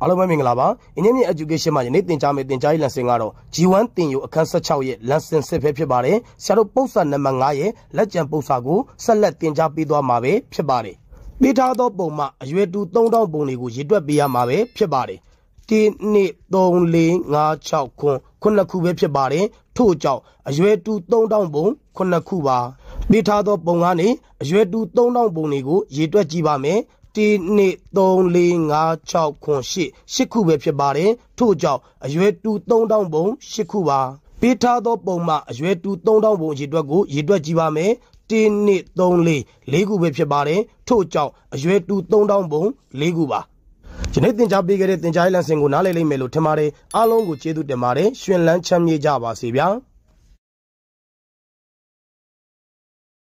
အားလုံးပဲမင်္ဂလာပါအင်းကြီးမြ education မှာယနေ့သင်ကြားမယ့်သင်ကြားရေးလမ်းစဉ်ကတော့ G1 သင်ယူအခန်း16ရဲ့လမ်းစဉ်စစ်ဖက်ဖြစ်ပါတယ်ဆရာတို့ပု္ပ္ပာနံပါတ်9ရဲ့လက်ကျန်ပု္ပ္ပာကိုဆက်လက်သင်ကြားပေးသွားမှာပဲဖြစ်ပါတယ်ပေးထားသော ပုံမှအရွယ်တူ3000ပုံတွေကိုရေတွက်ပေးရမှာပဲဖြစ်ပါတယ်1 2 3 4 5 6ခွန်းခုနှစ်ခုပဲဖြစ်ပါတယ်ထို့ကြောင့်အရွယ်တူ3000ပုံခုနှစ်ခုပါပေးထားသောပုံကနေအရွယ်တူ3000ပုံတွေကိုရေတွက်ကြည့်ပါမယ်1 2 3 4 5 6 9 10 10ခုပဲဖြစ်ပါတယ်ထို့ကြောင့်အရွယ်တူ3000ပုံ10ခုပါပေးထားသောပုံမှအရွယ်တူ3000ပုံရေတွက်ကိုရေတွက်ကြည့်ပါမယ်1 2 3 4 4ခုပဲဖြစ်ပါတယ်ထို့ကြောင့်အရွယ်တူ3000ပုံ4ခုပါယနေ့သင်ကြားပေးခဲ့တဲ့သင်ကြားရေးလမ်းစဉ်ကိုနားလည်လိမ့်မယ်လို့ထင်ပါတယ်အားလုံးကိုကျေးဇူးတင်ပါတယ်ရှင်လန်းချမ်းမြေ့ကြပါစေဗျာ